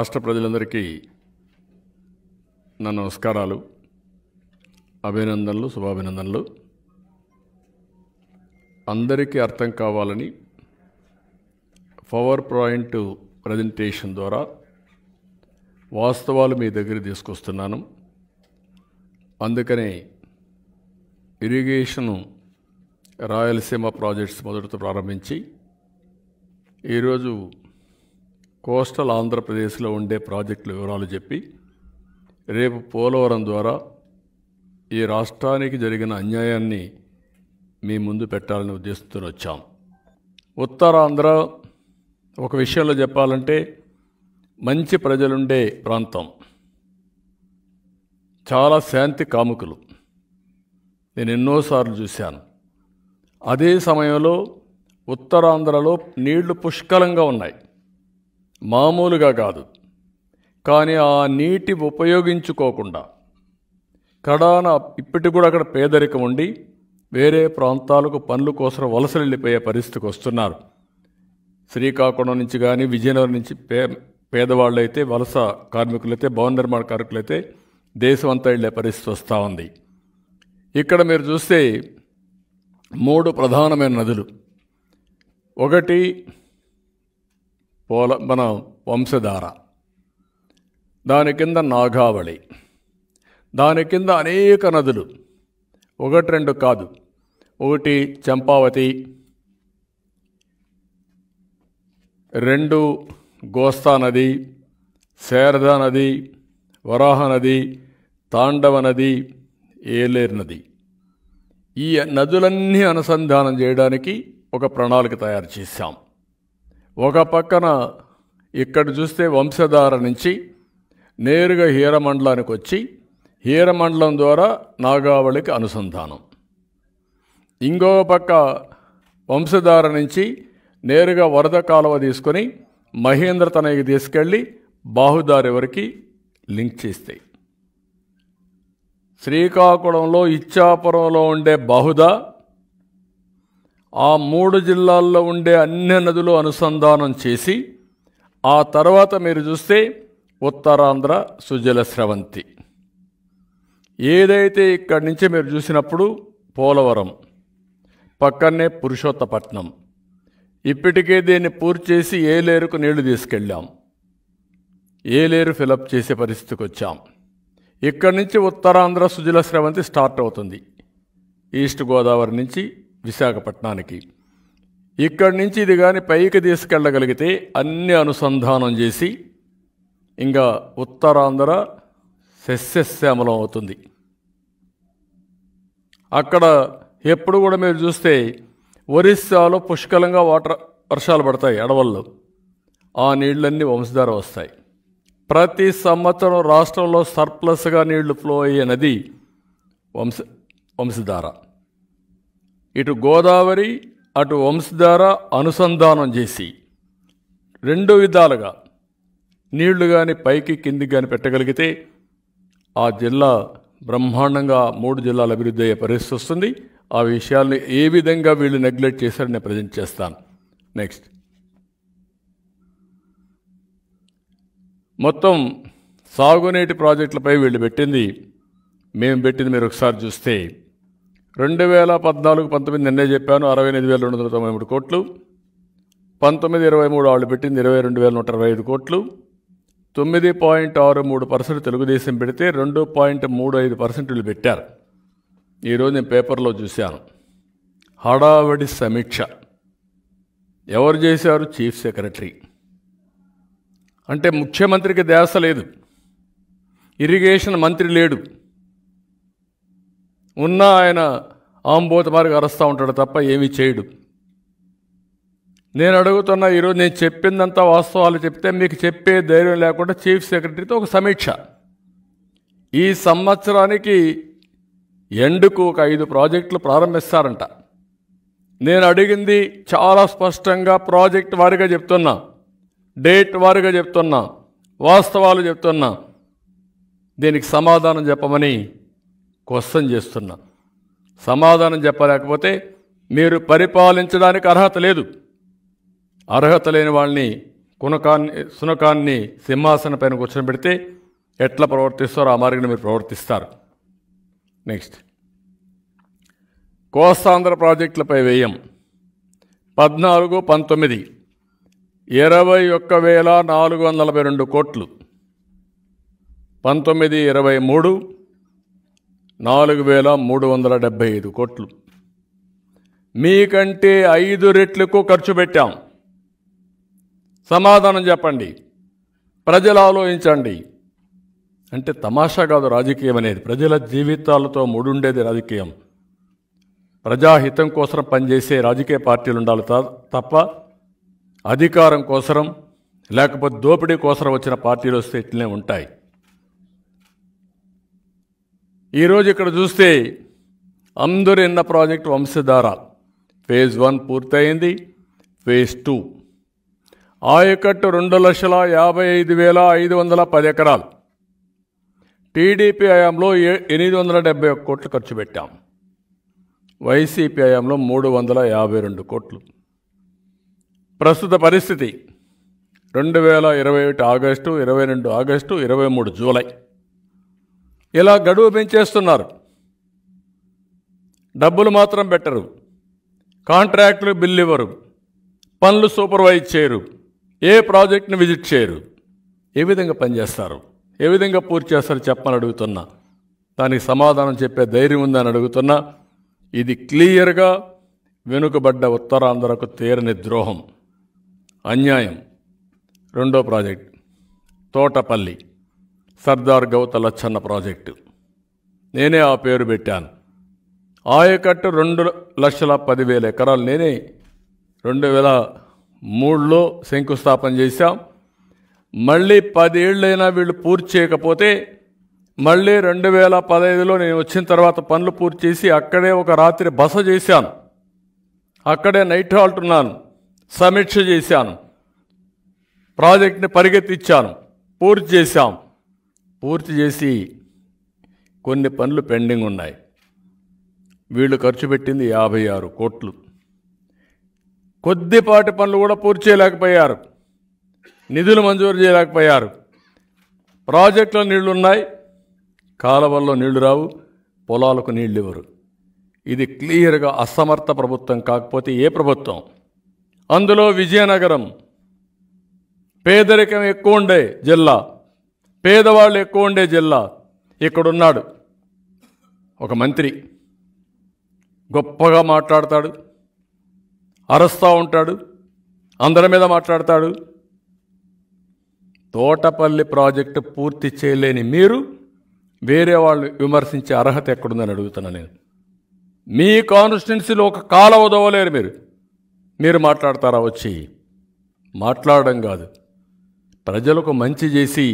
రాష్ట్ర ప్రజలందరికీ నా నమస్కారాలు అభినందనలు శుభాభినందనలు అందరికీ అర్థం కావాలని పవర్ పాయింట్ ప్రజెంటేషన్ ద్వారా వాస్తవాలు మీ దగ్గర తీసుకొస్తున్నాను అందుకనే ఇరిగేషను రాయలసీమ ప్రాజెక్ట్స్ మొదటితో ప్రారంభించి ఈరోజు కోస్టల్ ఆంధ్రప్రదేశ్లో ఉండే ప్రాజెక్టుల వివరాలు చెప్పి రేపు పోలవరం ద్వారా ఈ రాష్ట్రానికి జరిగిన అన్యాయాన్ని మీ ముందు పెట్టాలని ఉద్దేశంతో వచ్చాం ఉత్తరాంధ్ర ఒక విషయంలో చెప్పాలంటే మంచి ప్రజలుండే ప్రాంతం చాలా శాంతి కాముకులు నేను ఎన్నోసార్లు చూశాను అదే సమయంలో ఉత్తరాంధ్రలో నీళ్లు పుష్కలంగా ఉన్నాయి మామూలుగా కాదు కానీ ఆ నీటి ఉపయోగించుకోకుండా కడాన ఇప్పటి కూడా అక్కడ పేదరికం ఉండి వేరే ప్రాంతాలకు పనుల కోసం వలస వెళ్ళిపోయే పరిస్థితికి వస్తున్నారు శ్రీకాకుళం నుంచి కానీ విజయనగరం నుంచి పే పేదవాళ్ళైతే వలస కార్మికులైతే భవన నిర్మాణ కార్మికులైతే దేశం అంతా వెళ్ళే పరిస్థితి వస్తూ ఉంది ఇక్కడ మీరు చూస్తే మూడు ప్రధానమైన నదులు ఒకటి పోల మన వంశధార దాని కింద నాగావళి దాని కింద అనేక నదులు ఒకటి రెండు కాదు ఒకటి చంపావతి రెండు గోస్తా నది శారదా నది వరాహ నది తాండవ నది ఏలేరు నది ఈ నదులన్నీ అనుసంధానం చేయడానికి ఒక ప్రణాళిక తయారు చేశాం ఒక పక్కన ఇక్కడ చూస్తే వంశధార నుంచి నేరుగా హీరమండలానికి వచ్చి హీరమండలం ద్వారా నాగావళికి అనుసంధానం ఇంకో పక్క వంశధార నుంచి నేరుగా వరద కాలువ తీసుకొని మహేంద్ర తనకి తీసుకెళ్ళి బాహుదారి వరకు లింక్ చేస్తాయి శ్రీకాకుళంలో ఇచ్చాపురంలో ఉండే బాహుదా ఆ మూడు జిల్లాల్లో ఉండే అన్ని నదులు అనుసంధానం చేసి ఆ తర్వాత మీరు చూస్తే ఉత్తరాంధ్ర సుజల స్రవంతి ఏదైతే ఇక్కడి నుంచి మీరు చూసినప్పుడు పోలవరం పక్కనే పురుషోత్తపట్నం ఇప్పటికే దీన్ని పూర్తి చేసి ఏలేరుకు నీళ్లు తీసుకెళ్ళాం ఏలేరు ఫిలప్ చేసే పరిస్థితికి వచ్చాం ఇక్కడి నుంచి ఉత్తరాంధ్ర సుజల స్రవంతి స్టార్ట్ అవుతుంది ఈస్ట్ గోదావరి నుంచి విశాఖపట్నానికి ఇక్కడి నుంచి ఇది కానీ పైకి తీసుకెళ్ళగలిగితే అన్ని అనుసంధానం చేసి ఇంకా ఉత్తరాంధ్ర సస్యశ్యామలం అవుతుంది అక్కడ ఎప్పుడు కూడా మీరు చూస్తే ఒరిస్సాలో పుష్కలంగా వాటర్ వర్షాలు పడతాయి అడవుల్లో ఆ నీళ్ళన్నీ వంశధార వస్తాయి ప్రతి సంవత్సరం రాష్ట్రంలో సర్ప్లస్గా నీళ్లు ఫ్లో అయ్యే నది వంశ వంశధార ఇటు గోదావరి అటు వంశధార అనుసంధానం చేసి రెండు విధాలుగా నీళ్లు కానీ పైకి కిందికి కానీ పెట్టగలిగితే ఆ జిల్లా బ్రహ్మాండంగా మూడు జిల్లాలు అభివృద్ధి అయ్యే పరిస్థితి వస్తుంది ఆ విషయాల్ని ఏ విధంగా వీళ్ళు నెగ్లెక్ట్ చేశారని నేను ప్రజెంట్ చేస్తాను నెక్స్ట్ మొత్తం సాగునీటి ప్రాజెక్టులపై వీళ్ళు పెట్టింది మేము పెట్టింది మీరు ఒకసారి చూస్తే రెండు వేల పద్నాలుగు పంతొమ్మిది నిన్నే చెప్పాను అరవై ఎనిమిది వేల రెండు వందల తొంభై మూడు కోట్లు పంతొమ్మిది ఇరవై మూడు వాళ్ళు పెట్టింది ఇరవై రెండు వేల నూట ఇరవై ఐదు కోట్లు తొమ్మిది పాయింట్ ఆరు మూడు పర్సెంట్ తెలుగుదేశం పెడితే రెండు పాయింట్ మూడు ఐదు పర్సెంట్ వీళ్ళు పెట్టారు ఈరోజు నేను పేపర్లో చూశాను హడావడి సమీక్ష ఎవరు చేశారు చీఫ్ సెక్రటరీ అంటే ముఖ్యమంత్రికి దేశ లేదు ఇరిగేషన్ మంత్రి లేడు ఉన్నా ఆయన ఆంబోత మార్గం అరుస్తూ ఉంటాడు తప్ప ఏమీ చేయడు నేను అడుగుతున్న ఈరోజు నేను చెప్పిందంతా వాస్తవాలు చెప్తే మీకు చెప్పే ధైర్యం లేకుండా చీఫ్ సెక్రటరీతో ఒక సమీక్ష ఈ సంవత్సరానికి ఎండుకు ఒక ఐదు ప్రాజెక్టులు ప్రారంభిస్తారంట నేను అడిగింది చాలా స్పష్టంగా ప్రాజెక్ట్ వారిగా చెప్తున్నా డేట్ వారిగా చెప్తున్నా వాస్తవాలు చెప్తున్నా దీనికి సమాధానం చెప్పమని క్వశ్చన్ చేస్తున్నా సమాధానం చెప్పలేకపోతే మీరు పరిపాలించడానికి అర్హత లేదు అర్హత లేని వాళ్ళని కునకాన్ని సునకాన్ని సింహాసన పైన కూర్చోబెడితే ఎట్లా ప్రవర్తిస్తారో ఆ మార్గం మీరు ప్రవర్తిస్తారు నెక్స్ట్ కోస్తాంధ్ర ప్రాజెక్టులపై వ్యయం పద్నాలుగు పంతొమ్మిది ఇరవై ఒక్క వేల నాలుగు వందల నలభై రెండు కోట్లు పంతొమ్మిది ఇరవై మూడు నాలుగు వేల మూడు వందల డెబ్భై ఐదు కోట్లు మీకంటే ఐదు రెట్లకు ఖర్చు పెట్టాం సమాధానం చెప్పండి ప్రజలు ఆలోచించండి అంటే తమాషా కాదు రాజకీయం అనేది ప్రజల జీవితాలతో ముడుండేది రాజకీయం ప్రజాహితం కోసం పనిచేసే రాజకీయ పార్టీలు ఉండాలి తప్ప అధికారం కోసరం లేకపోతే దోపిడీ కోసం వచ్చిన పార్టీలు వస్తే ఇట్లనే ఉంటాయి ఈరోజు ఇక్కడ చూస్తే అందరు ఎన్న ప్రాజెక్ట్ వంశధార ఫేజ్ వన్ పూర్తయింది ఫేజ్ టూ ఆయకట్టు రెండు లక్షల యాభై ఐదు వేల ఐదు వందల పది ఎకరాలు టీడీపీ హయాంలో ఎనిమిది వందల డెబ్బై ఒక్క కోట్లు ఖర్చు పెట్టాం వైసీపీ హయాంలో మూడు వందల యాభై రెండు కోట్లు ప్రస్తుత పరిస్థితి రెండు వేల ఇరవై ఒకటి ఆగస్టు ఇరవై రెండు ఆగస్టు ఇరవై మూడు జూలై ఇలా గడువు పెంచేస్తున్నారు డబ్బులు మాత్రం పెట్టరు కాంట్రాక్టులు బిల్లు ఇవ్వరు పనులు సూపర్వైజ్ చేయరు ఏ ప్రాజెక్ట్ని విజిట్ చేయరు ఏ విధంగా పనిచేస్తారు ఏ విధంగా పూర్తి చేస్తారు చెప్పని అడుగుతున్నా దానికి సమాధానం చెప్పే ధైర్యం ఉందని అడుగుతున్నా ఇది క్లియర్గా వెనుకబడ్డ ఉత్తరాంధ్రకు తీరని ద్రోహం అన్యాయం రెండో ప్రాజెక్ట్ తోటపల్లి సర్దార్ గౌత లచ్చన్న ప్రాజెక్టు నేనే ఆ పేరు పెట్టాను ఆయకట్టు రెండు లక్షల పదివేల ఎకరాలు నేనే రెండు వేల మూడులో శంకుస్థాపన చేశాం మళ్ళీ పదేళ్ళైనా వీళ్ళు పూర్తి చేయకపోతే మళ్ళీ రెండు వేల పదహైదులో నేను వచ్చిన తర్వాత పనులు పూర్తి చేసి అక్కడే ఒక రాత్రి బస చేశాను అక్కడే నైట్ హాల్ట్ ఉన్నాను సమీక్ష చేశాను ప్రాజెక్ట్ని పరిగెత్తిచ్చాను పూర్తి చేశాం పూర్తి చేసి కొన్ని పనులు పెండింగ్ ఉన్నాయి వీళ్ళు ఖర్చు పెట్టింది యాభై ఆరు కోట్లు కొద్దిపాటి పనులు కూడా పూర్తి చేయలేకపోయారు నిధులు మంజూరు చేయలేకపోయారు ప్రాజెక్టులో నీళ్లు ఉన్నాయి కాలువల్లో నీళ్లు రావు పొలాలకు నీళ్ళు ఇవ్వరు ఇది క్లియర్గా అసమర్థ ప్రభుత్వం కాకపోతే ఏ ప్రభుత్వం అందులో విజయనగరం పేదరికం ఎక్కువ ఉండే జిల్లా పేదవాళ్ళు ఎక్కువ ఉండే జిల్లా ఇక్కడున్నాడు ఒక మంత్రి గొప్పగా మాట్లాడతాడు అరస్తా ఉంటాడు అందరి మీద మాట్లాడతాడు తోటపల్లి ప్రాజెక్టు పూర్తి చేయలేని మీరు వేరే వాళ్ళు విమర్శించే అర్హత ఎక్కడుందని అడుగుతున్నా నేను మీ కాన్స్టిట్యున్సీలో ఒక కాల ఉదవలేరు మీరు మీరు మాట్లాడతారా వచ్చి మాట్లాడడం కాదు ప్రజలకు మంచి చేసి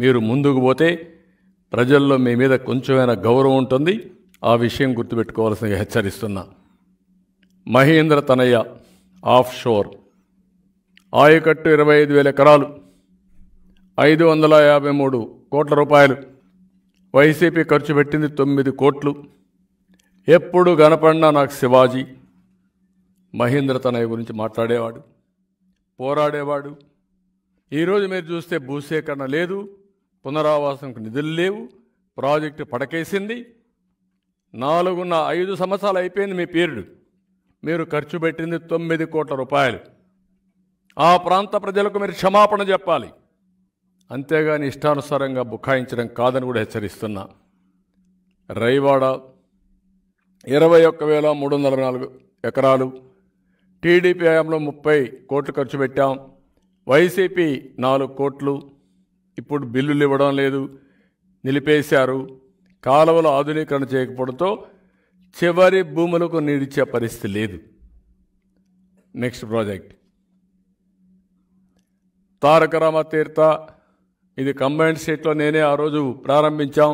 మీరు ముందుకు పోతే ప్రజల్లో మీ మీద కొంచెమైనా గౌరవం ఉంటుంది ఆ విషయం గుర్తుపెట్టుకోవాల్సింది హెచ్చరిస్తున్నా మహేంద్ర తనయ్య ఆఫ్ షోర్ ఆయకట్టు ఇరవై ఐదు వేల ఎకరాలు ఐదు వందల యాభై మూడు కోట్ల రూపాయలు వైసీపీ ఖర్చు పెట్టింది తొమ్మిది కోట్లు ఎప్పుడు గనపడినా నాకు శివాజీ మహేంద్ర తనయ్య గురించి మాట్లాడేవాడు పోరాడేవాడు ఈరోజు మీరు చూస్తే భూసేకరణ లేదు పునరావాసంకు నిధులు లేవు ప్రాజెక్టు పడకేసింది నాలుగున్న ఐదు సంవత్సరాలు అయిపోయింది మీ పీరియడ్ మీరు ఖర్చు పెట్టింది తొమ్మిది కోట్ల రూపాయలు ఆ ప్రాంత ప్రజలకు మీరు క్షమాపణ చెప్పాలి అంతేగాని ఇష్టానుసారంగా బుకాయించడం కాదని కూడా హెచ్చరిస్తున్నా రైవాడ ఇరవై ఒక్క వేల మూడు వందల నాలుగు ఎకరాలు టీడీపీ హయాంలో ముప్పై కోట్లు ఖర్చు పెట్టాం వైసీపీ నాలుగు కోట్లు ఇప్పుడు బిల్లులు ఇవ్వడం లేదు నిలిపేశారు కాలువలు ఆధునీకరణ చేయకపోవడంతో చివరి భూములకు నీరిచ్చే పరిస్థితి లేదు నెక్స్ట్ ప్రాజెక్ట్ రామ తీర్థ ఇది కంబైన్డ్ స్టేట్లో నేనే ఆ రోజు ప్రారంభించాం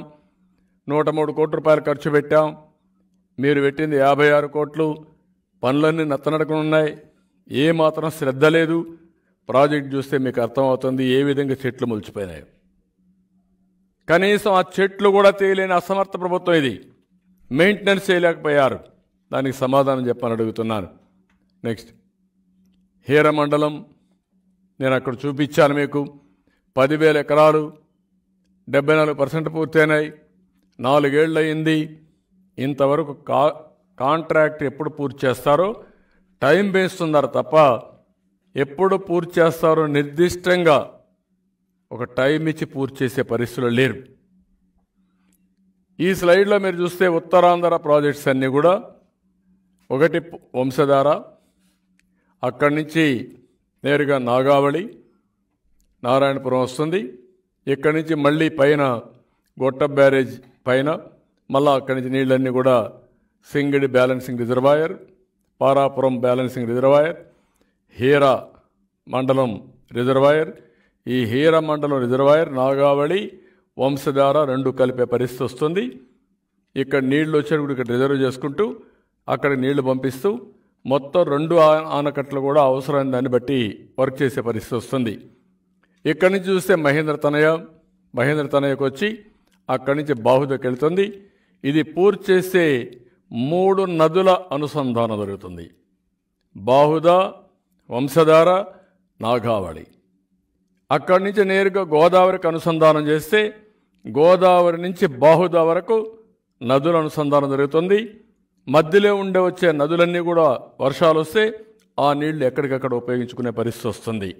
నూట మూడు కోట్ల రూపాయలు ఖర్చు పెట్టాం మీరు పెట్టింది యాభై ఆరు కోట్లు పనులన్నీ నత్తనడకనున్నాయి ఏమాత్రం శ్రద్ధ లేదు ప్రాజెక్ట్ చూస్తే మీకు అర్థమవుతుంది ఏ విధంగా చెట్లు మొలిచిపోయినాయి కనీసం ఆ చెట్లు కూడా చేయలేని అసమర్థ ప్రభుత్వం ఇది మెయింటెనెన్స్ చేయలేకపోయారు దానికి సమాధానం చెప్పని అడుగుతున్నాను నెక్స్ట్ హీర మండలం నేను అక్కడ చూపించాను మీకు పదివేల ఎకరాలు డెబ్బై నాలుగు పర్సెంట్ పూర్తయినాయి నాలుగేళ్ళు అయింది ఇంతవరకు కా కాంట్రాక్ట్ ఎప్పుడు పూర్తి చేస్తారో టైం వేస్తున్నారు తప్ప ఎప్పుడు పూర్తి చేస్తారో నిర్దిష్టంగా ఒక టైం ఇచ్చి పూర్తి చేసే పరిస్థితులు లేరు ఈ స్లైడ్లో మీరు చూస్తే ఉత్తరాంధ్ర ప్రాజెక్ట్స్ అన్నీ కూడా ఒకటి వంశధార అక్కడి నుంచి నేరుగా నాగావళి నారాయణపురం వస్తుంది ఇక్కడి నుంచి మళ్ళీ పైన గొట్ట బ్యారేజ్ పైన మళ్ళీ అక్కడి నుంచి నీళ్ళన్నీ కూడా Singidi balancing reservoir Parapuram balancing reservoir Hiramandalam reservoir ఈ హీరా మండలం రిజర్వాయర్ నాగావళి వంశధార రెండు కలిపే పరిస్థితి వస్తుంది ఇక్కడ నీళ్లు వచ్చేటప్పుడు ఇక్కడ రిజర్వ్ చేసుకుంటూ అక్కడ నీళ్లు పంపిస్తూ మొత్తం రెండు ఆనకట్టలు కూడా అవసరమైన దాన్ని బట్టి వర్క్ చేసే పరిస్థితి వస్తుంది ఇక్కడి నుంచి చూస్తే మహేంద్ర తనయ మహేంద్ర తనయకు వచ్చి అక్కడి నుంచి బాహుదకి వెళుతుంది ఇది పూర్తి చేస్తే మూడు నదుల అనుసంధానం జరుగుతుంది బాహుద వంశధార నాగావళి అక్కడి నుంచి నేరుగా గోదావరికి అనుసంధానం చేస్తే గోదావరి నుంచి బాహుదా వరకు నదుల అనుసంధానం జరుగుతుంది మధ్యలో ఉండే వచ్చే నదులన్నీ కూడా వర్షాలు వస్తే ఆ నీళ్లు ఎక్కడికక్కడ ఉపయోగించుకునే పరిస్థితి వస్తుంది